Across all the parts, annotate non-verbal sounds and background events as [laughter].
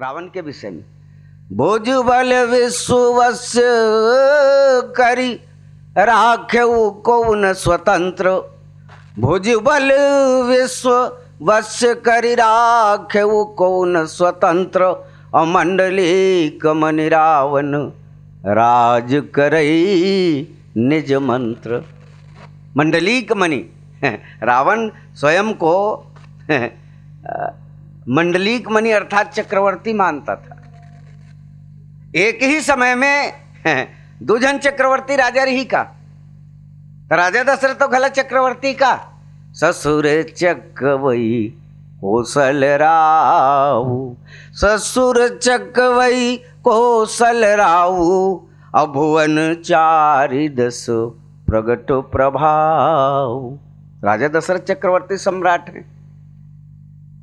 रावण के विषय में भुज बल विश्ववस करी राखे कौन स्वतंत्र भुज बल विश्व वश्य करी राखे कौन स्वतंत्र अमंडली कमन रावण राज करई निज मंत्र मंडलीक मणि रावण स्वयं को मंडलीक मनी अर्थात चक्रवर्ती मानता था एक ही समय में [laughs] दुजन चक्रवर्ती राजा रही का तो राजा दशरथ तो गलत चक्रवर्ती का ससुर वही कोसल राव ससुर वही कोसल राव अभुवन चार दस प्रगट प्रभाव राजा दशरथ चक्रवर्ती सम्राट हैं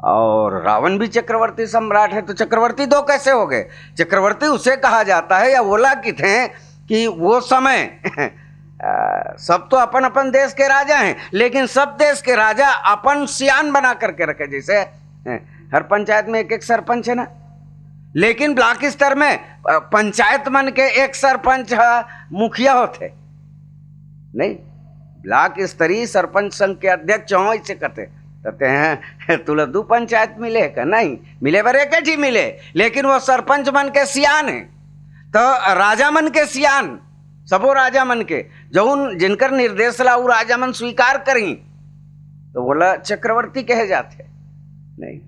और रावण भी चक्रवर्ती सम्राट है तो चक्रवर्ती दो कैसे हो गए चक्रवर्ती उसे कहा जाता है या वोलाकित हैं कि वो समय [laughs] आ, सब तो अपन अपन देश के राजा हैं लेकिन सब देश के राजा अपन सियान बना करके रखे जैसे हर पंचायत में एक एक सरपंच है ना लेकिन ब्लॉक स्तर में पंचायत मन के एक सरपंच मुखिया होते नहीं ब्लॉक स्तरीय सरपंच संघ के अध्यक्ष हों इसे कहते कहते हैं तुला दो पंचायत मिले का नहीं मिले पर एक ही मिले लेकिन वो सरपंच मन के सियान है तो राजा मन के सियान सबो राजा मन के जो उन जिनकर निर्देश ला वो राजा मन स्वीकार करी तो बोला चक्रवर्ती कहे जाते नहीं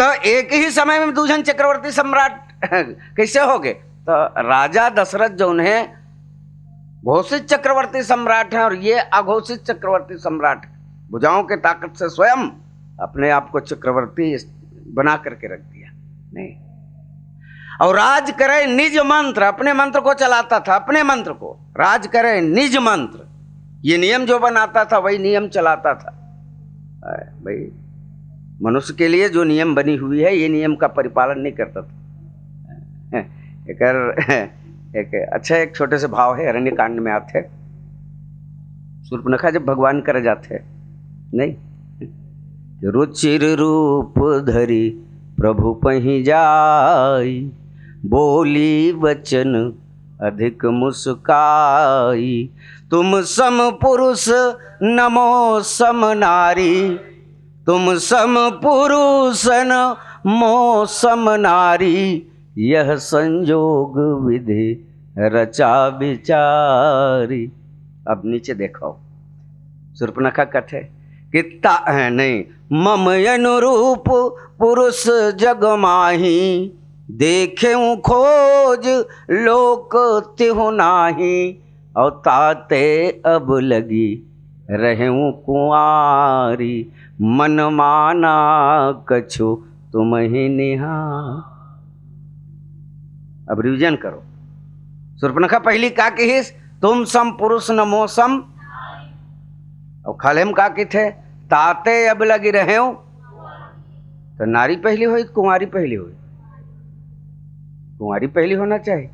तो एक ही समय में दूजन चक्रवर्ती सम्राट [laughs] कैसे हो गए तो राजा दशरथ जो उन्हें घोषित चक्रवर्ती सम्राट हैं और ये अघोषित चक्रवर्ती सम्राट है भुजाओं के ताकत से स्वयं अपने आप को चक्रवर्ती बना करके रख दिया नहीं और राज करे निज मंत्र अपने मंत्र को चलाता था अपने मंत्र को राज करे निज मंत्र ये नियम जो बनाता था वही नियम चलाता था भाई मनुष्य के लिए जो नियम बनी हुई है ये नियम का परिपालन नहीं करता था एक, एक अच्छा एक छोटे से भाव है अरण्य कांड में आते सूर्पनखा जब भगवान करे जाते हैं नहीं रुचिर रूप धरी प्रभु पही जाई बोली वचन अधिक मुस्काई तुम सम पुरुष नमो सम नारी तुम सम पुरुष मो सम नारी यह संयोग विधि रचा विचारी अब नीचे देखो सुर्पनखा कथ है कि है नहीं मम अनुरूप पुरुष जग माही देखे खोज लोक तिहु नाही और ताते अब लगी रहे कुआरी मन माना कछु तुम ही निहा अब रिविजन करो सुर्पनखा पहली का कहिस तुम सम पुरुष नमो और खलेम का थे ताते अब लगी रहे हो तो नारी पहली हुई कुंवारी पहली हुई कुंवारी पहली होना चाहिए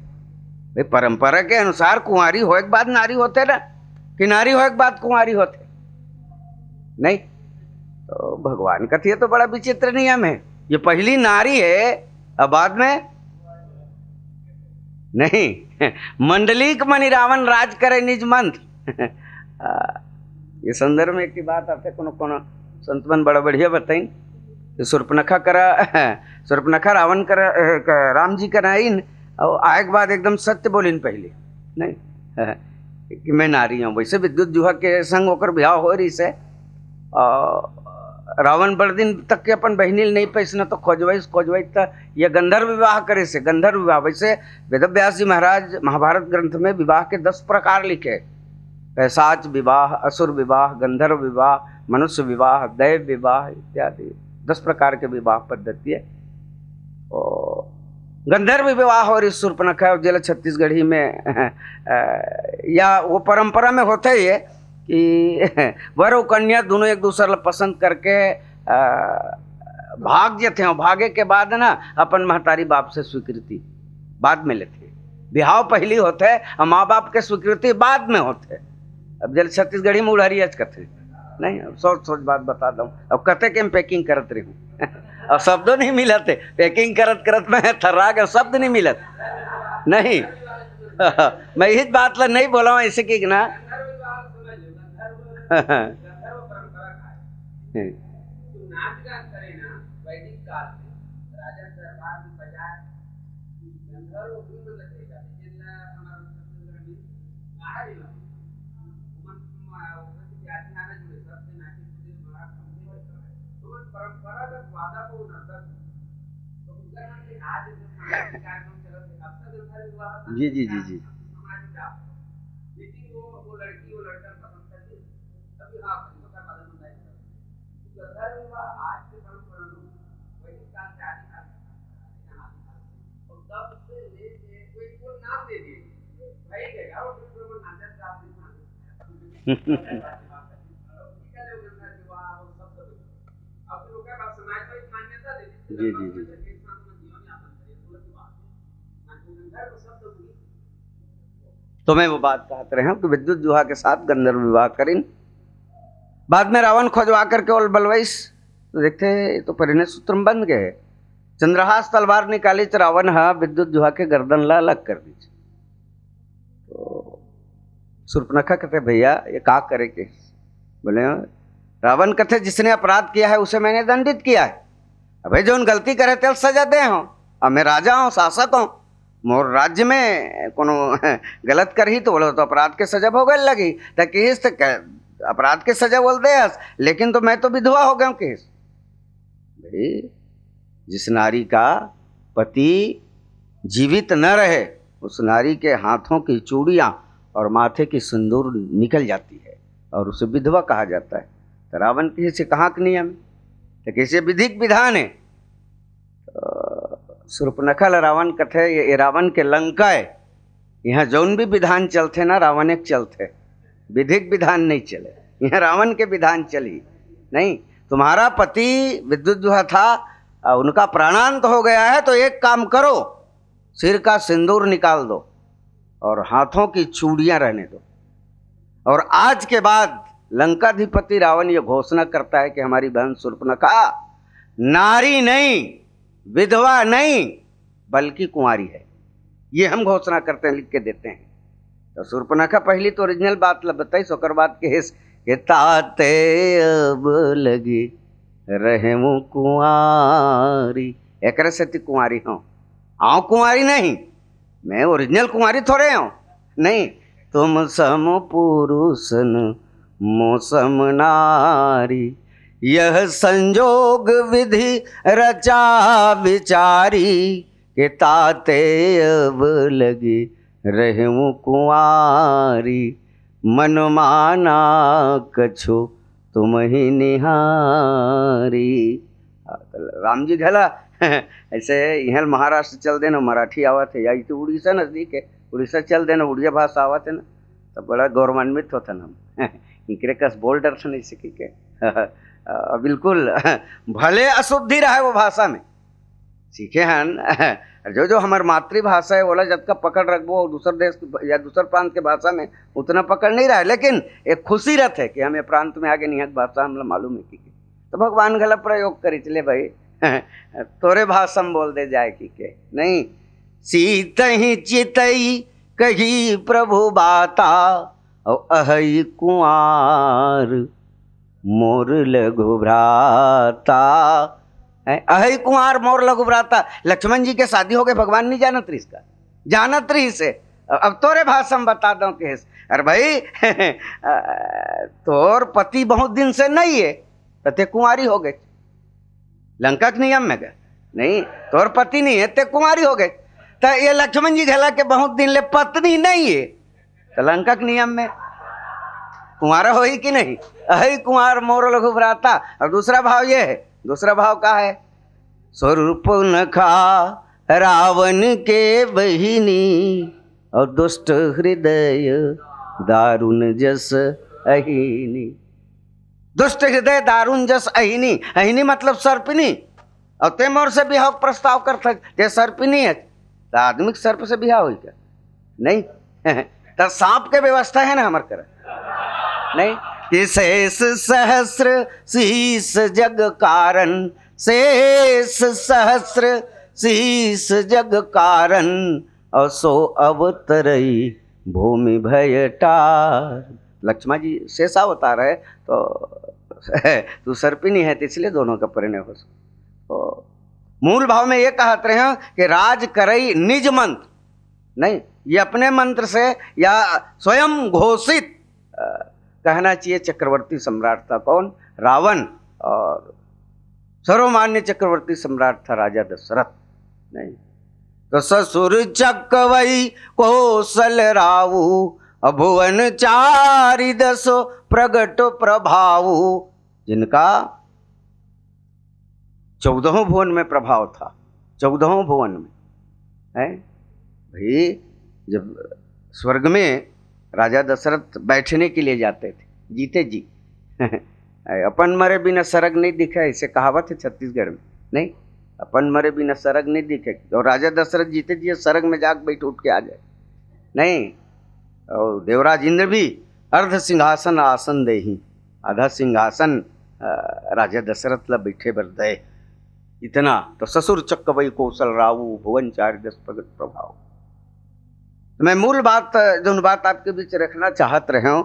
भाई परंपरा के अनुसार कुंवारी हो एक बात नारी होते ना कि नारी हो एक बात कुंवारी होते नहीं तो भगवान का थे तो, तो बड़ा विचित्र नियम है ये पहली नारी है अब बाद में नहीं [laughs] मंडलिक मणि रावण राज करे निज मंत्र [laughs] ये संदर्भ में एक बात आपसे कोनो कोनो संतमन बड़ा बढ़िया बताई सुर्पनखा करा [laughs] सुर्पनखा रावण करा राम जी कराइन और आए के बाद एकदम सत्य बोलिन पहले नहीं [laughs] कि मैं नारी हूँ वैसे विद्युत जुहा के संग होकर ब्याह हो रही से रावण बड़ दिन तक के अपन बहनी नहीं पैसना तो खोजवाइस खोजवाइस तो यह गंधर्व विवाह करे से गंधर्व विवाह वैसे वेदव्यास जी महाराज महाभारत ग्रंथ में विवाह के दस प्रकार लिखे हैं पैसाच विवाह असुर विवाह गंधर्व विवाह मनुष्य विवाह दैव विवाह इत्यादि दस प्रकार के विवाह पद्धति है और गंधर्व विवाह और इस सुरपनख है जिला छत्तीसगढ़ी में या वो परंपरा में होता ही है कि [laughs] वर और कन्या दोनों एक दूसरे पसंद करके भाग जाते हैं भागे के बाद ना अपन महतारी बाप से स्वीकृति बाद में लेते हैं बिहाव पहली होते है और माँ बाप के स्वीकृति बाद में होते हैं अब जल छत्तीसगढ़ी में उड़ारी आज कथे नहीं अब सोच सोच बात बता दू अब कते के पैकिंग करत रही हूँ [laughs] अब शब्द नहीं मिलत पैकिंग करत करत में थर्रा के शब्द नहीं मिलत नहीं [laughs] मैं इस बात ला नहीं बोला ऐसे कि ना [laughs] परंपरागत वादा को तो आज जी जी जी जी लेकिन वो से आदि जी जी जी तो मैं वो बात कहते रहे कि विद्युत जुहा के साथ गंधर्व विवाह करें बाद में रावण खोजवा करके और बलवैस तो देखते तो परिणय सूत्र बन गए चंद्रहास तलवार निकाली तो रावण हा विद्युत जुहा के गर्दन ला अलग कर दीजिए तो सुर्पनखा कहते भैया ये का करे के बोले हाँ, रावण कथे जिसने अपराध किया है उसे मैंने दंडित किया है भाई जो उन गलती करे थे सजा दे हूँ अब मैं राजा हूँ शासक हूँ मोर राज्य में कोनो [laughs] गलत कर ही तो बोलो तो अपराध के सजा भोगे लगी तो किस तो अपराध के सजा बोल दे हस लेकिन तो मैं तो विधवा हो गया हूँ किस भाई जिस नारी का पति जीवित न रहे उस नारी के हाथों की चूड़ियाँ और माथे की सिंदूर निकल जाती है और उसे विधवा कहा जाता है तो रावण के से कहाँ के नियम है तो कैसे विधिक विधान है तो सुरपनखल रावण कथे ये रावण के लंका है यहाँ जौन भी विधान चलते ना रावण एक चलते विधिक विधान नहीं चले यहाँ रावण के विधान चली नहीं तुम्हारा पति विद्युत था उनका प्राणांत हो गया है तो एक काम करो सिर का सिंदूर निकाल दो और हाथों की चूड़ियाँ रहने दो और आज के बाद लंकाधिपति रावण यह घोषणा करता है कि हमारी बहन सुर्पनखा नारी नहीं विधवा नहीं बल्कि कुंवारी है ये हम घोषणा करते हैं लिख के देते हैं तो सुर्पनखा पहली तो ओरिजिनल बात बताई सोकर बात के हिस के ताते अब लगी रहे कुंवारी एक सती कुंवारी हूँ आओ कुंवारी नहीं मैं ओरिजिनल कुंवारी थोड़े हूँ नहीं तुम सम पुरुष मौसम नारी यह संजोग विधि रचा विचारी के ताते अब लगी रहू कुआरी मन माना तुम ही निहारी राम जी घला ऐसे यहाँ महाराष्ट्र चल देना मराठी आवा थे या तो उड़ीसा नज़दीक है उड़ीसा चल देना उड़िया भाषा आवा थे ना तो बड़ा गौरवान्वित होता ना हम क्रेकस बोल दर्शन ऐसे की के [laughs] बिल्कुल [laughs] भले अशुद्धि रहे वो भाषा में सीखे हन [laughs] जो जो हमारे मातृभाषा है बोला जब का पकड़ रखबो वो दूसर देश या दूसरे प्रांत के भाषा में उतना पकड़ नहीं रहा है लेकिन एक खुशी रथ है कि हमें प्रांत में आगे निहत भाषा हम मालूम है की तो भगवान गला प्रयोग करी चले भाई तोरे भाषा में बोल दे जाए कि के नहीं सीत ही चित कही प्रभु बाता और अहई कुंवर मोर लघुभ्राता अहई कुंवर मोर लघुभ्राता लक्ष्मण जी के शादी हो गए भगवान नहीं जानत रही इसका जानत रही से अब तोरे भाषा में बता दो कि अरे भाई [laughs] तोर पति बहुत दिन से नहीं है तो ते कुंवारी हो गए लंका के नियम में गए नहीं तोर पति नहीं है ते कुंवारी हो गए तो ये लक्ष्मण जी घला के बहुत दिन ले पत्नी नहीं है लंकक नियम में कुमार हो ही कि नहीं अहि कुमार मोर लघु भ्राता और दूसरा भाव ये है दूसरा भाव का है स्वरूप नखा रावण के बहिनी और दुष्ट हृदय दारुण जस अहिनी दुष्ट हृदय दारुण जस अहिनी अहिनी मतलब सर्पिनी और ते मोर से बिहाव प्रस्ताव कर सर्पिनी है तो आदमी सर्प से बिहाव हो क्या नहीं [laughs] तो सांप के व्यवस्था है ना हमारे कर नहीं शेष सहस्र शीस जग कारण शेष सहस्र शीस जग कारण असो अवतरई भूमि भयटार लक्ष्मण जी शेषा बता है तो [laughs] तू सर्पिनी है तो इसलिए दोनों का परिणय हो सकता तो मूल भाव में ये कहते हैं कि राज करई निज मंत्र नहीं ये अपने मंत्र से या स्वयं घोषित कहना चाहिए चक्रवर्ती सम्राट था कौन रावण और सर्वमान्य चक्रवर्ती सम्राट था राजा दशरथ नहीं तो ससुर चकवई कौशल रावू अभुवन चारी दस प्रगट प्रभाव जिनका चौदहों भुवन में प्रभाव था चौदहों भुवन में है भाई जब स्वर्ग में राजा दशरथ बैठने के लिए जाते थे जीते जी [laughs] अपन मरे बिना सरग नहीं दिखे ऐसे कहावत है छत्तीसगढ़ में नहीं अपन मरे बिना सरग नहीं दिखे और राजा दशरथ जीते जी सरग में जाग बैठ उठ के आ जाए नहीं और देवराज इंद्र भी अर्ध सिंहासन आसन दे ही आधा सिंहासन राजा दशरथ ला बैठे दे इतना तो ससुर चक्क वही कौशल रावू भुवन चार दस प्रगट प्रभाव मैं मूल बात जो बात आपके बीच रखना चाहत रहे हूँ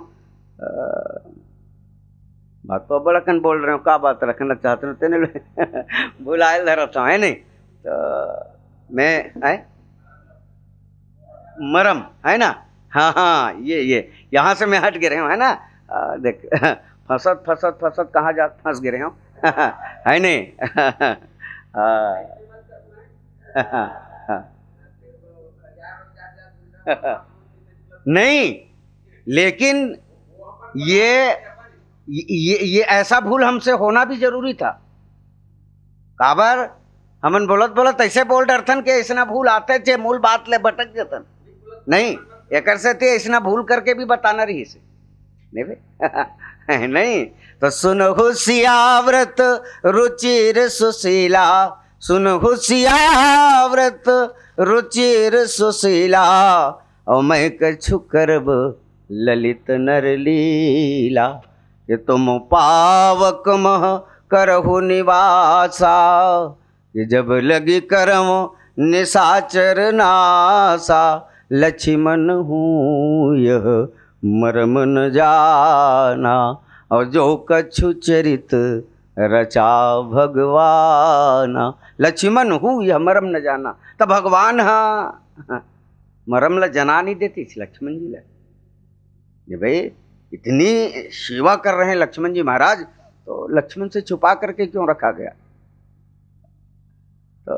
बात तो बड़कन बोल रहे हो क्या बात रखना चाहते हो तेने [laughs] बुलाए धरा था है नहीं तो मैं है मरम है ना हाँ हाँ ये ये यहाँ से मैं हट गिर हूँ है ना आ, देख [laughs] फसत फसत फसत कहाँ जा फंस गिर हूँ [laughs] है नहीं हाँ आ, आ, हाँ, हाँ। [laughs] नहीं लेकिन ये ये ये ऐसा भूल हमसे होना भी जरूरी था काबर हमन बोलत बोलत ऐसे बोल डरथन के ऐसा भूल आते थे मूल बात ले भटक जतन नहीं एक सेती ऐसा भूल करके भी बताना रही से नहीं [laughs] नहीं तो सुन सियाव्रत रुचिर सुशीला सुन होशिया व्रत रुचिर सुशीला और मैं कछु करब ललित नर लीला कि तुम पावक मह करहु निवासा कि जब लगी करम निशाचर नासा लक्ष्मण हूँ यह मरम न जाना और जो कछु चरित रचा भगवाना लक्ष्मण हूँ यह मरम न जाना तो भगवान हाँ, हाँ मरम ल जना नहीं देती इस लक्ष्मण जी ले भाई इतनी सेवा कर रहे हैं लक्ष्मण जी महाराज तो लक्ष्मण से छुपा करके क्यों रखा गया तो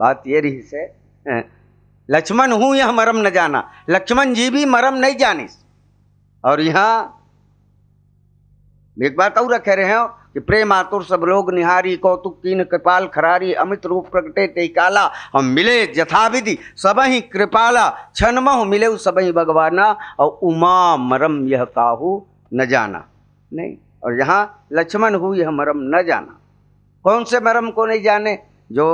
बात ये रही से हाँ, लक्ष्मण हूँ यह मरम न जाना लक्ष्मण जी भी मरम नहीं जानी और यहाँ एक बात और रखे रहे हैं कि प्रेम आतुर सब लोग निहारी कौतुक कीन कृपाल खरारी अमित रूप प्रगटे ते काला हम मिले यथाविधि सब ही कृपाला क्षण मह मिले सब ही भगवाना और उमा मरम यह काहू न जाना नहीं और यहाँ लक्ष्मण हु यह मरम न जाना कौन से मरम को नहीं जाने जो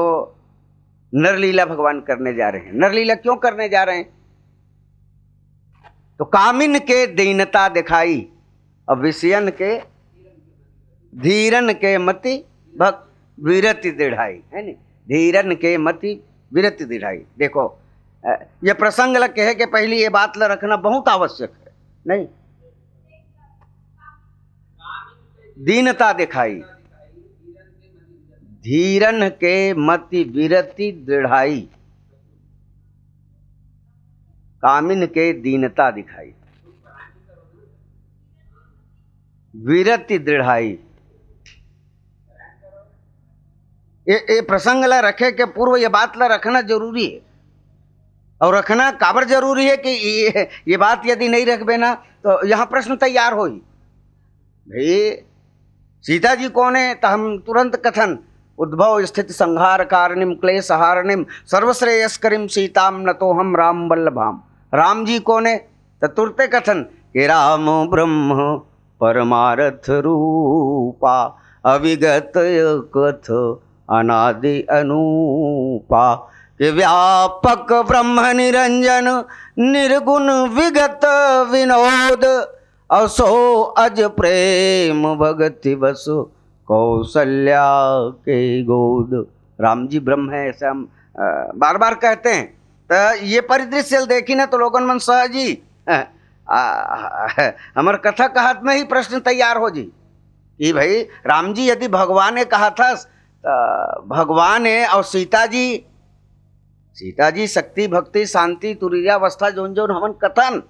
नरलीला भगवान करने जा रहे हैं नरलीला क्यों करने जा रहे हैं तो कामिन के दीनता दिखाई और विषयन के धीरन के मति भक्त विरति दृढ़ाई है नी धीरन के मति विरति दिढ़ाई देखो ये प्रसंग लग है कि पहली ये बात ल रखना बहुत आवश्यक है नहीं दीनता दिखाई धीरन के मति विरति दृढ़ाई कामिन के दीनता दिखाई विरति दृढ़ाई ये ये प्रसंग ला रखे के पूर्व ये बात ला रखना जरूरी है और रखना काबर जरूरी है कि ये ये बात यदि नहीं रख बेना तो यहाँ प्रश्न तैयार हो भाई सीता जी कौन है तो हम तुरंत कथन उद्भव स्थित संहार कारणिम क्लेश हारणिम सर्वश्रेयस्करिम सीताम न तो हम राम वल्लभाम राम जी कौन है तो तुरंत कथन कि राम ब्रह्म परमारथ रूपा अविगत कथ अनादि अनूपा कि व्यापक ब्रह्म निरंजन निर्गुण विगत विनोद असो अज प्रेम भगति बसो कौशल्या के गोद राम जी ब्रह्म है ऐसे हम बार बार कहते हैं तो ये परिदृश्य देखी ना तो लोगन मन सह जी हमार कथा कहत में ही प्रश्न तैयार हो जी कि भाई राम जी यदि भगवान ने कहा था भगवान है और सीता जी सीता जी शक्ति भक्ति शांति तुरीयावस्था जोन जोन हमन कथन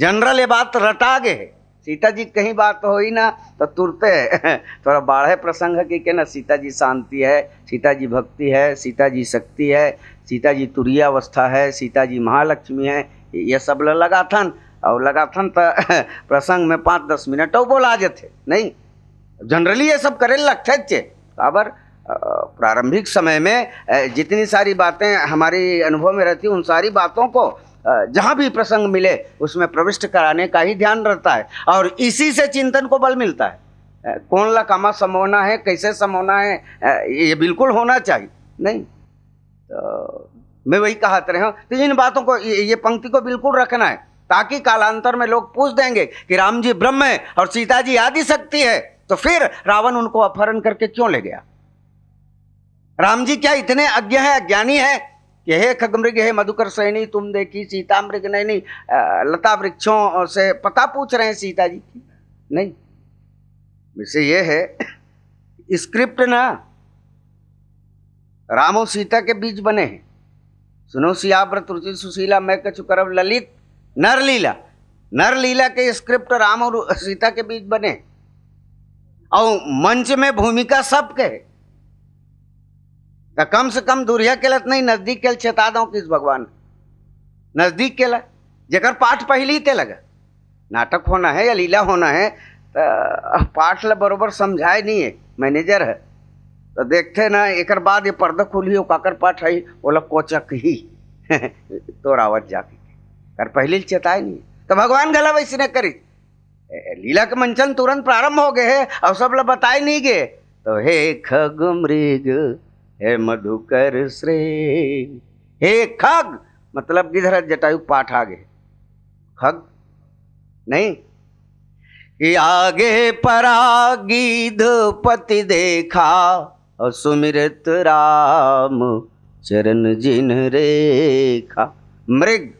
जनरल ये बात रटा गए है सीता जी कहीं बात हो ही ना तो तुरते [laughs] थोड़ा बाढ़ प्रसंग है कि ना सीता जी शांति है सीता जी भक्ति है सीता जी शक्ति है सीता जी तुरीयावस्था है सीता जी महालक्ष्मी है ये सब थन और लगाथन तो [laughs] प्रसंग में पाँच दस मिनट बोला जाते नहीं जनरली ये सब करे लगते बाबर प्रारंभिक समय में जितनी सारी बातें हमारी अनुभव में रहती उन सारी बातों को जहाँ भी प्रसंग मिले उसमें प्रविष्ट कराने का ही ध्यान रहता है और इसी से चिंतन को बल मिलता है कौन ला कामा समोना है कैसे समोना है ये बिल्कुल होना चाहिए नहीं तो मैं वही कहा रहे हूँ तो इन बातों को ये पंक्ति को बिल्कुल रखना है ताकि कालांतर में लोग पूछ देंगे कि राम जी ब्रह्म है और सीता जी आदि शक्ति है तो फिर रावण उनको अपहरण करके क्यों ले गया राम जी क्या इतने अज्ञ है अज्ञानी है कि हे खगमृग हे मधुकर सैनी तुम देखी सीता मृग नहीं लता वृक्षों से पता पूछ रहे हैं सीता जी की नहीं वैसे ये है स्क्रिप्ट ना राम और सीता के बीच बने हैं सुनो सियाव्रत रुचि सुशीला मैं कछु करव ललित नरलीला नरलीला के स्क्रिप्ट राम और सीता के बीच बने हैं और मंच में भूमिका सबके तो कम से कम दूरिया केलत तो नहीं नजदीक केल चेता दू किस भगवान नजदीक केला जेकर पाठ पहली ते लगा नाटक होना है या लीला होना है तो पाठ ल बरोबर समझाए नहीं है मैनेजर है तो देखते ना एक बाद ये पर्दा खुली हो काकर पाठ है बोला कोचक ही [laughs] तो रावत जाके कर पहले चेताए नहीं तो भगवान गला वैसे न करी लीला के मंचन तुरंत प्रारंभ हो गए है और सब लोग बताए नहीं गए तो हे खग मृग हे मधुकर श्रे हे खग मतलब किधर जटायु पाठ आ गए खग नहीं कि आगे परागीध पति देखा और सुमिरत राम चरण जिन रेखा मृग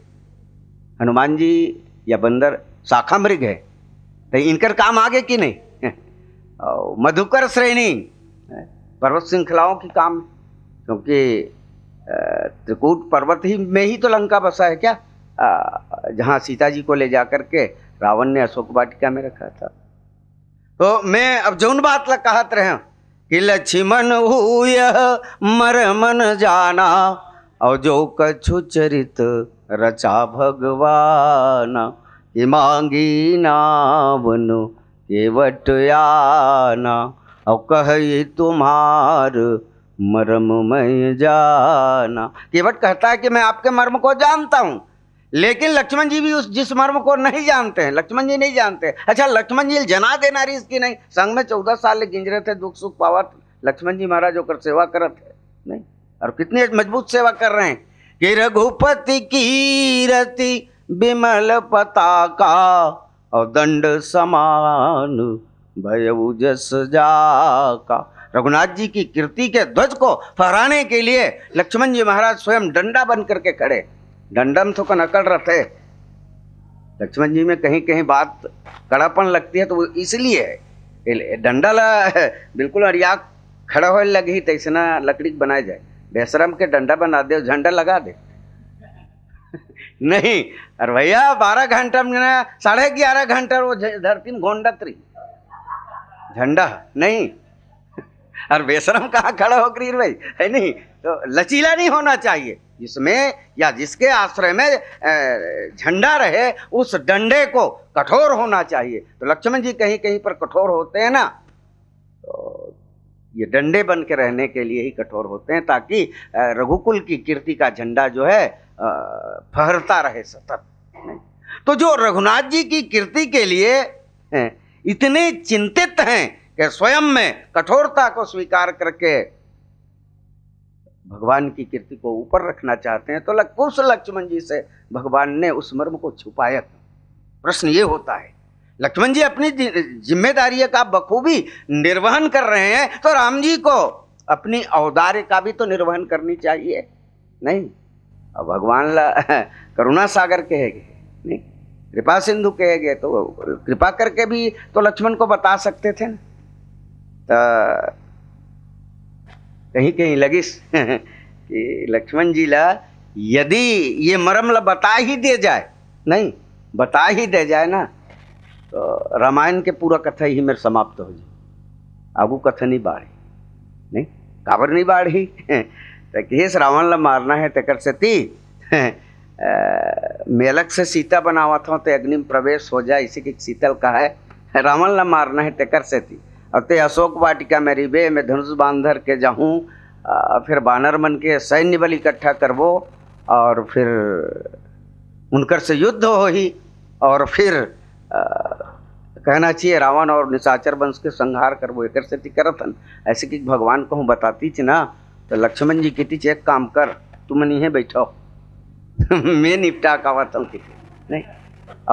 हनुमान जी या बंदर शाखा मृग है तो इनकर काम आगे कि नहीं [laughs] मधुकर श्रेणी पर्वत श्रृंखलाओं की काम क्योंकि त्रिकूट पर्वत ही में ही तो लंका बसा है क्या जहाँ सीता जी को ले जा कर के रावण ने अशोक वाटिका में रखा था तो मैं अब जौन बात लग कहते रहे कि लक्ष्मण हुय मर मन जाना और जो कछु चरित रचा भगवाना कि मांगी नावनो केवट आना और कहे तुम्हार मर्म मैं जाना केवट कहता है कि मैं आपके मर्म को जानता हूँ लेकिन लक्ष्मण जी भी उस जिस मर्म को नहीं जानते हैं लक्ष्मण जी नहीं जानते अच्छा लक्ष्मण जी जना देना रही इसकी नहीं संघ में चौदह साल गिंज रहे थे दुख सुख पावत तो लक्ष्मण जी महाराज होकर सेवा करत है नहीं और कितनी मजबूत सेवा कर रहे हैं कि रघुपति की बिमल पताका और दंड समान भय जस जाका रघुनाथ जी की कीर्ति के ध्वज को फहराने के लिए लक्ष्मण जी महाराज स्वयं डंडा बन करके खड़े डंडम तो नकल रहते लक्ष्मण जी में कहीं कहीं बात कड़ापन लगती है तो वो इसलिए है डंडा बिल्कुल अड़िया खड़ा हो लगी तैसना लकड़ी बनाए जाए बेसरम के डंडा बना दे झंडा लगा दे नहीं अरे भैया बारह घंटा में साढ़े ग्यारह घंटा वो धरती में घोंडत रही झंडा नहीं अरे बेशरम कहाँ खड़ा हो भाई है नहीं तो लचीला नहीं होना चाहिए जिसमें या जिसके आश्रय में झंडा रहे उस डंडे को कठोर होना चाहिए तो लक्ष्मण जी कहीं कहीं पर कठोर होते हैं ना तो ये डंडे बन के रहने के लिए ही कठोर होते हैं ताकि रघुकुल की कीर्ति का झंडा जो है फहरता रहे सतत तो जो रघुनाथ जी की कीर्ति के लिए इतने चिंतित हैं कि स्वयं में कठोरता को स्वीकार करके भगवान की कीर्ति को ऊपर रखना चाहते हैं तो लक्ष्मण जी से भगवान ने उस मर्म को छुपाया प्रश्न ये होता है लक्ष्मण जी अपनी जिम्मेदारी का बखूबी निर्वहन कर रहे हैं तो राम जी को अपनी औदार्य का भी तो निर्वहन करनी चाहिए नहीं अब भगवान [laughs] करुणा सागर के है नहीं कृपा सिंधु के गए तो कृपा करके भी तो लक्ष्मण को बता सकते थे ना तो कहीं कहीं लगी [laughs] कि लक्ष्मण जी ला यदि ये मरम ला बता ही दे जाए नहीं बता ही दे जाए ना तो रामायण के पूरा कथा ही मेरे समाप्त हो जाए आगू कथा नहीं बाढ़ी नहीं काबर नहीं बाढ़ी [laughs] तो केस रावण ला मारना है तकर सती [laughs] मेलक से सीता बनावा था तो अग्नि प्रवेश हो जाए इसी की शीतल का है [laughs] रावण ला मारना है तकर सती और ते अशोक वाटिका में रिबे में धनुष बांधर के जाऊँ फिर बानर मन के सैन्य बल इकट्ठा करवो और फिर उनकर से युद्ध हो ही और फिर कहना चाहिए रावण और निशाचर वंश के संहार कर वो एक सती करतन ऐसे कि भगवान को हम बताती थी ना तो लक्ष्मण जी की तीच एक काम कर तुम नहीं है बैठो [laughs] मैं निपटा का नहीं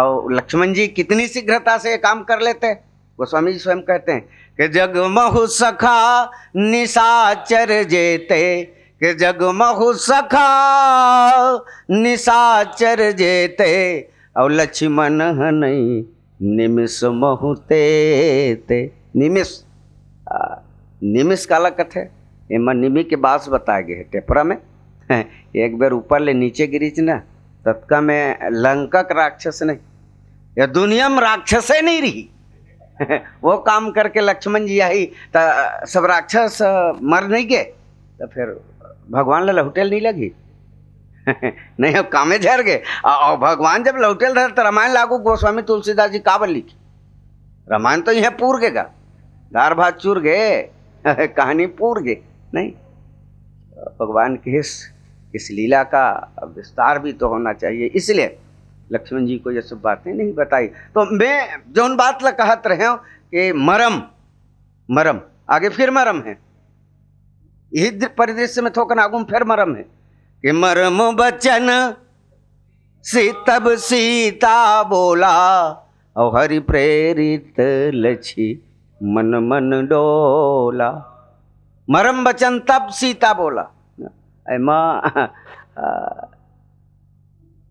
और लक्ष्मण जी कितनी शीघ्रता से काम कर लेते गोस्वामी जी स्वयं कहते हैं कि महु सखा निशाचर जेते कि महु सखा निशाचर जेते और लक्ष्मण नहीं निमिष महुते ते निमिष निमिष काला कट है एमन निमि के बास बताए गए टेपरा में एक बार ऊपर ले नीचे गिरीच ना तत्का में लंकक राक्षस ने या दुनिया में राक्षस नहीं रही वो काम करके लक्ष्मण जी आई तो सब राक्षस मर नहीं गए तो फिर भगवान ला होटल नहीं लगी [laughs] नहीं अब कामे झर गए और भगवान जब लौटे रहे तो रामायण लागू गोस्वामी तुलसीदास जी काबर लिखे रामायण तो यह पूर गए का दार भात चूर गए [laughs] कहानी पूर गए नहीं भगवान के इस इस लीला का विस्तार भी तो होना चाहिए इसलिए लक्ष्मण जी को यह सब बातें नहीं बताई तो मैं जो उन बात ला कहत रहे हूँ कि मरम मरम आगे फिर मरम है यही परिदृश्य में थोकन आगुम फिर मरम है कि मर्म बचन सी तब सीता बोला और हरि प्रेरित लछी मन मन डोला मरम बचन तब सीता बोला माँ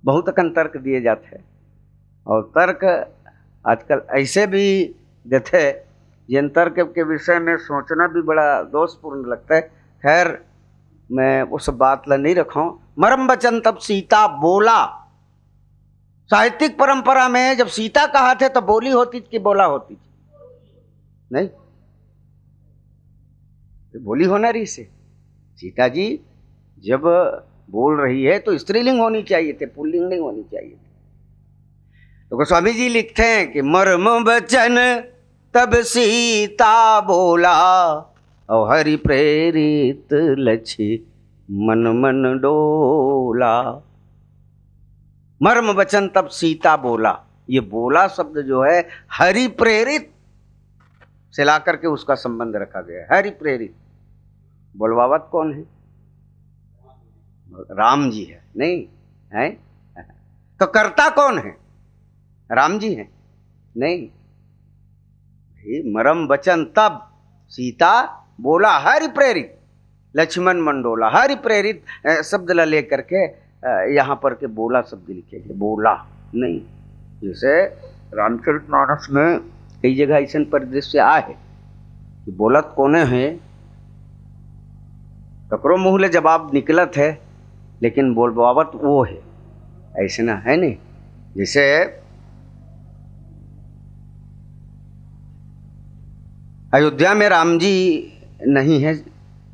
बहुत अकन तर्क दिए जाते हैं और तर्क आजकल ऐसे भी देते जिन तर्क के विषय में सोचना भी बड़ा दोषपूर्ण लगता है खैर मैं उस बात ला नहीं रखा हूं मरम बचन तब सीता बोला साहित्यिक परंपरा में जब सीता कहा थे तो बोली होती थी कि बोला होती थी नहीं तो बोली होना रही से सीता जी जब बोल रही है तो स्त्रीलिंग होनी चाहिए थे पुल्लिंग नहीं होनी चाहिए थी तो स्वामी जी लिखते हैं कि मर्म बचन तब सीता बोला औ हरि प्रेरित लक्ष्य मन मन डोला मर्म वचन तब सीता बोला ये बोला शब्द जो है हरि प्रेरित से ला करके उसका संबंध रखा गया है हरि प्रेरित बोलवावत कौन है राम जी है नहीं है तो कर्ता कौन है राम जी है नहीं मरम वचन तब सीता बोला हरि प्रेरित लक्ष्मण मंडोला हरि प्रेरित शब्द ला ले करके यहाँ पर के बोला शब्द गए बोला नहीं जैसे रामचरित मानस में कई जगह ऐसा परिदृश्य आए कि बोलत कोने है ककरो मुँह ले जवाब निकलत है लेकिन बोलबावत वो है ऐसे ना है नहीं जैसे अयोध्या में राम जी नहीं है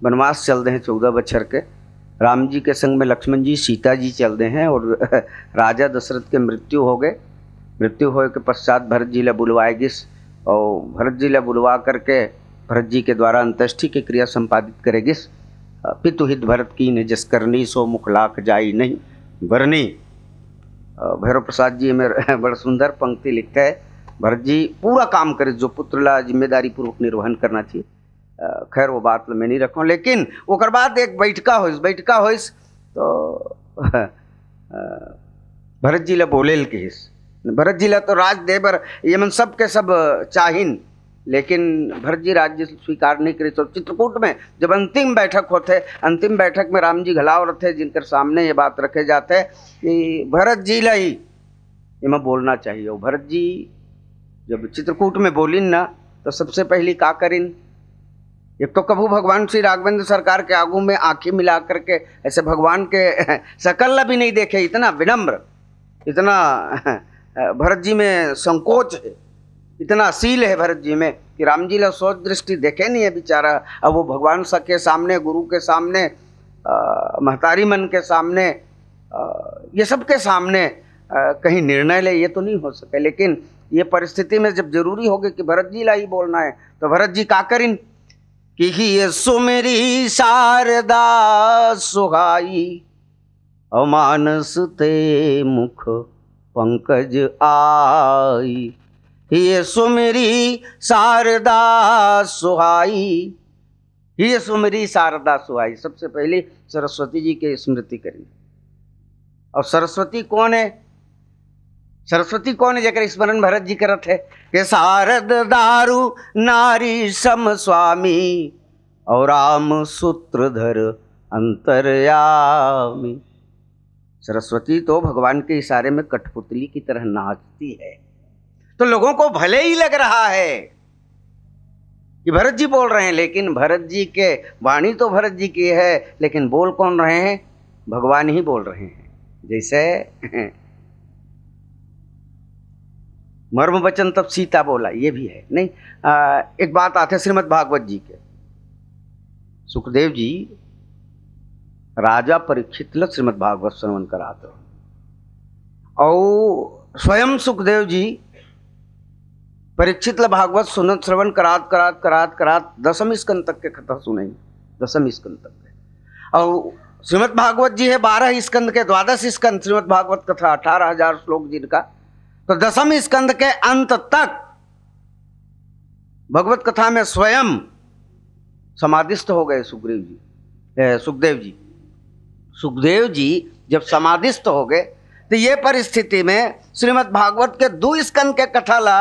वनवास चल रहे हैं चौदह बच्चर के राम जी के संग में लक्ष्मण जी सीता जी चल रहे हैं और [laughs] राजा दशरथ के मृत्यु हो गए मृत्यु हो के पश्चात भरत जी ला बुलवाएगी और भरत जी ला बुलवा करके भरत जी के द्वारा अंत्येष्टि की क्रिया संपादित करेगी पितुहित भरत की ने जस करनी सो मुख लाख जाई नहीं वरनी भैरव प्रसाद जी में [laughs] बड़ा सुंदर पंक्ति लिखता है भरत जी पूरा काम करे जो पुत्र ला जिम्मेदारी पूर्वक निर्वहन करना चाहिए खैर वो बात मैं नहीं रखूँ लेकिन वोकर बाद एक बैठका होइस बैठका होइस तो [laughs] भरत जी ला बोले कहिस भरत जी ला तो राज दे बर ये मन सब के सब चाहिन लेकिन भरत जी राज्य स्वीकार नहीं करी तो चित्रकूट में जब अंतिम बैठक होते अंतिम बैठक में राम जी घलावर थे जिनके सामने ये बात रखे जाते कि भरत जी लाई ये मैं बोलना चाहिए भरत जी जब चित्रकूट में बोलिन ना तो सबसे पहली का करिन एक तो कभू भगवान श्री राघवेंद्र सरकार के आगू में आंखें मिला करके ऐसे भगवान के [laughs] सकल भी नहीं देखे इतना विनम्र इतना [laughs] भरत जी में संकोच है इतना असील है भरत जी में कि राम जी ला सोच दृष्टि देखे नहीं है बेचारा अब वो भगवान सके के सामने गुरु के सामने महतारी मन के सामने आ, ये सब के सामने आ, कहीं निर्णय ले ये तो नहीं हो सके लेकिन ये परिस्थिति में जब जरूरी होगी कि भरत जी ला ही बोलना है तो भरत जी काकरिन कि ये सुमरी शारदा सुहाई अमानस ते मुख पंकज आई ये सुमरी शारदा सुहाई ये सुमरी शारदा सुहाई सबसे पहले सरस्वती जी की स्मृति करेंगे और सरस्वती कौन है सरस्वती कौन है जकर स्मरण भरत जी करत है ये सारद दारू नारी सम स्वामी और राम सूत्रधर अंतर्यामी सरस्वती तो भगवान के इशारे में कठपुतली की तरह नाचती है तो लोगों को भले ही लग रहा है कि भरत जी बोल रहे हैं लेकिन भरत जी के वाणी तो भरत जी की है लेकिन बोल कौन रहे हैं भगवान ही बोल रहे हैं जैसे [laughs] मर्म वचन तब सीता बोला ये भी है नहीं आ, एक बात आते श्रीमद भागवत जी के सुखदेव जी राजा परीक्षित लग श्रीमद भागवत श्रवण कराते और स्वयं सुखदेव जी परीक्षित भागवत सुन श्रवण करात करात करात करात दसम स्कंद तक के कथा सुने दसम स्कन तक के और श्रीमद भागवत जी है बारह स्कंद के द्वादश स्कंद श्रीमद भागवत कथा अठारह हजार श्लोक जिनका तो दसम स्कंद के अंत तक भगवत कथा में स्वयं समाधिस्त हो गए सुखदेव जी सुखदेव जी सुखदेव जी जब समाधिस्त हो गए तो ये परिस्थिति में श्रीमद् भागवत के दो स्कंद के कथा ला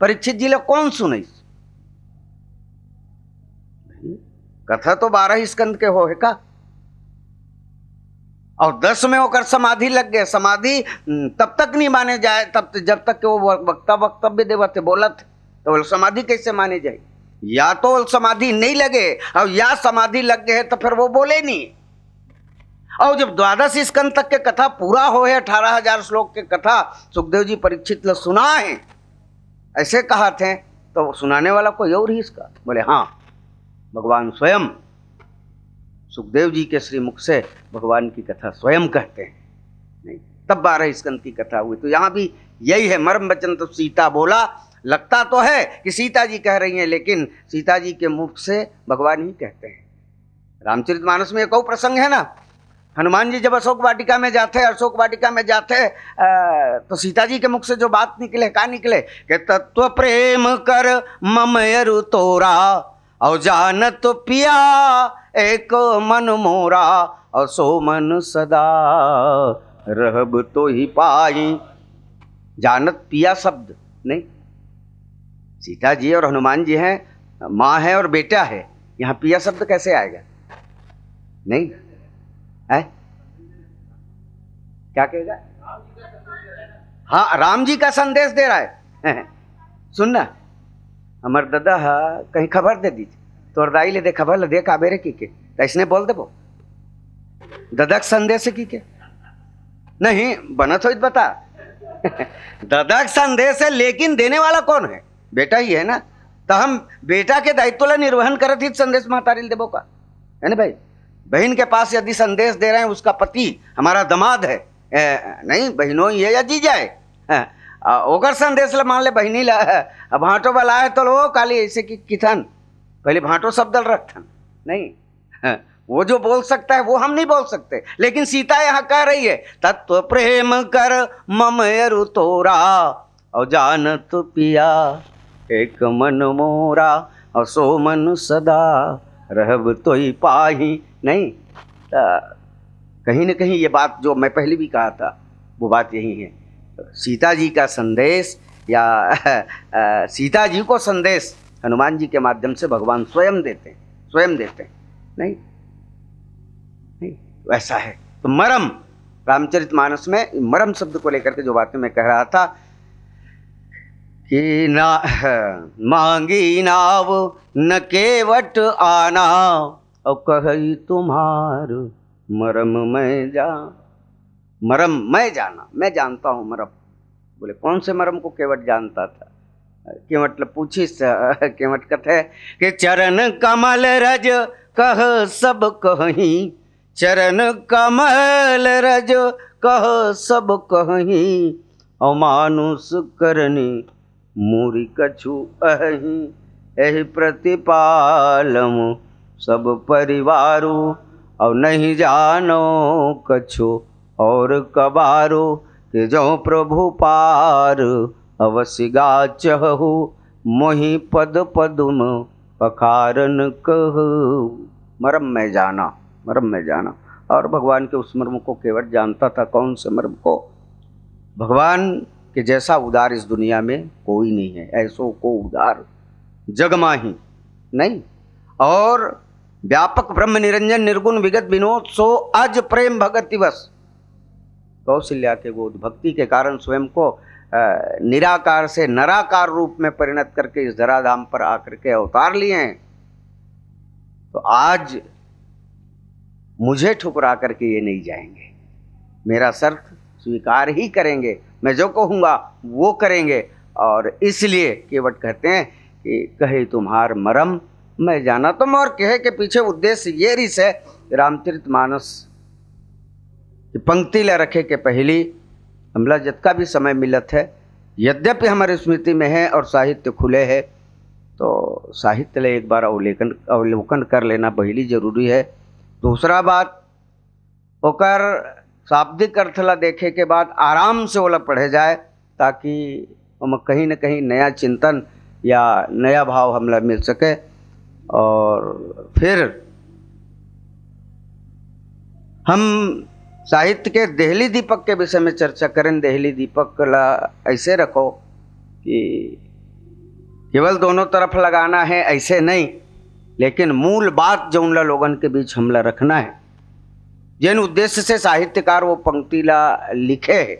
परीक्षित जी ले कौन सुने कथा तो बारह स्कंद के हो है का और दस में होकर समाधि लग गए समाधि हम्म, तब तक नहीं माने जाए तब तो जब तक के वो वक्ता वक्तव्य देवते बोलत तो बोले समाधि कैसे माने जाए या तो समाधि नहीं लगे और या समाधि लग गए तो फिर वो बोले नहीं और जब द्वादश स्कंद तक के कथा पूरा हो है अठारह हजार श्लोक के कथा सुखदेव जी परीक्षित ने सुना है ऐसे कहा थे तो सुनाने वाला कोई और ही इसका बोले हाँ भगवान स्वयं सुखदेव जी के श्री मुख से भगवान की कथा स्वयं कहते हैं नहीं तब बारह स्कंद की कथा हुई तो यहाँ भी यही है मर्म वचन तो सीता बोला लगता तो है कि सीता जी कह रही हैं लेकिन सीता जी के मुख से भगवान ही कहते हैं रामचरित मानस में एक और प्रसंग है ना हनुमान जी जब अशोक वाटिका में जाते हैं अशोक वाटिका में जाते तो सीता जी के मुख से जो बात निकले कहा निकले के तत्व प्रेम कर ममयरु तोरा औ जानत तो पिया एक मन मोरा असो मन सदा रहब तो ही पाई जानत पिया शब्द नहीं सीता जी और हनुमान जी हैं माँ है और बेटा है यहाँ पिया शब्द कैसे आएगा नहीं है क्या कहेगा हाँ राम जी का संदेश दे रहा है सुनना अमर दादा हाँ, कहीं खबर दे दीजिए ತೋರ್ದಾಯಿಲಿದೆ ಖಬರ್ಲದೆ ಕಾಬೇರೆ ಕೀಕೆ ऐसने बोल देबो ददक संदेश की के नहीं बनत हो बता [laughs] ददक संदेश है लेकिन देने वाला कौन है बेटा ही है ना तो हम बेटा के दायित्व ला निर्वहन करत ही संदेश महातारिल देवो का है ना भाई बहन के पास यदि संदेश दे रहे हैं उसका पति हमारा दमाद है नहीं बहनों ये या जी जाए हाँ, संदेश ला मान ले बहनी ला भाटो वाला है तो लो काली ऐसे की किथन पहले भाटो सब दल रखन नहीं हाँ, वो जो बोल सकता है वो हम नहीं बोल सकते लेकिन सीता यहाँ कह रही है तत्व प्रेम कर मम अरु तोरा और जान तु पिया एक मन मोरा और सो मन सदा रहब तो ही पाही नहीं कहीं ना कहीं ये बात जो मैं पहले भी कहा था वो बात यही है सीता जी का संदेश या आ, [laughs] आ, सीता जी को संदेश हनुमान जी के माध्यम से भगवान स्वयं देते हैं स्वयं देते हैं नहीं नहीं वैसा तो है तो मरम रामचरित मानस में मरम शब्द को लेकर के जो बातें मैं कह रहा था कि ना मांगी नाव न केवट आना और कही तुम्हार मरम मैं जा मरम मैं जाना मैं जानता हूँ मरम बोले कौन से मरम को केवट जानता था मतलब के मतलब पूछी के मत कथ है कि चरण कमल रज कह सब कही चरण कमल रज कह सब कही अमानुष करनी मूरी कछु अही एहि प्रतिपालम सब परिवारो और नहीं जानो कछु और कबारो के जो प्रभु पार अवश्य चहु मोहि पद पदुम पखारन कह मरम में जाना मरम में जाना और भगवान के उस मर्म को केवल जानता था कौन से मर्म को भगवान के जैसा उदार इस दुनिया में कोई नहीं है ऐसो को उदार जगमा ही नहीं और व्यापक ब्रह्म निरंजन निर्गुण विगत विनोद सो अज प्रेम भगत दिवस कौशल्या के बोध भक्ति के कारण स्वयं को निराकार से नराकार रूप में परिणत करके इस धराधाम पर आकर के अवतार लिए हैं तो आज मुझे ठुकरा करके ये नहीं जाएंगे मेरा शर्त स्वीकार ही करेंगे मैं जो कहूँगा वो करेंगे और इसलिए केवट कहते हैं कि कहे तुम्हार मरम मैं जाना तुम तो और कहे के पीछे उद्देश्य ये रिस है रामचरित मानस की पंक्ति ले रखे के पहली हमला जितका भी समय मिलत है यद्यपि हमारे स्मृति में है और साहित्य खुले है तो साहित्य ले एक बार अवलेखन अवलोकन कर लेना पहली जरूरी है दूसरा बात ओकर शाब्दिक अर्थला देखे के बाद आराम से ओला पढ़े जाए ताकि हम कहीं न कहीं नया चिंतन या नया भाव हमला मिल सके और फिर हम साहित्य के देहली दीपक के विषय में चर्चा करें देहली दीपक ला ऐसे रखो कि केवल दोनों तरफ लगाना है ऐसे नहीं लेकिन मूल बात जो उनला लोगन के बीच हमला रखना है जिन उद्देश्य से साहित्यकार वो पंक्ति ला लिखे है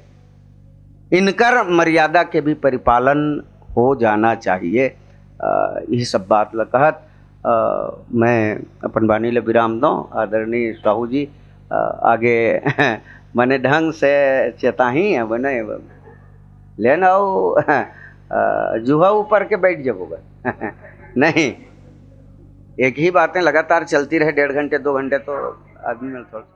इनकर मर्यादा के भी परिपालन हो जाना चाहिए यही सब बात ला कहत मैं अपन वाणी ला विराम दूँ आदरणीय साहू जी आगे [laughs] मैंने ढंग से चेताही है बने नहीं आओ [laughs] जुहा ऊपर के बैठ बस [laughs] नहीं एक ही बातें लगातार चलती रहे डेढ़ घंटे दो घंटे तो आदमी में थोड़ा